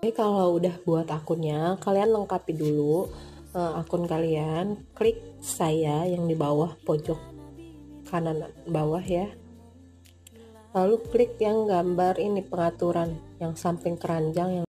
Oke kalau udah buat akunnya, kalian lengkapi dulu uh, akun kalian, klik saya yang di bawah pojok kanan bawah ya. Lalu klik yang gambar ini pengaturan yang samping keranjang yang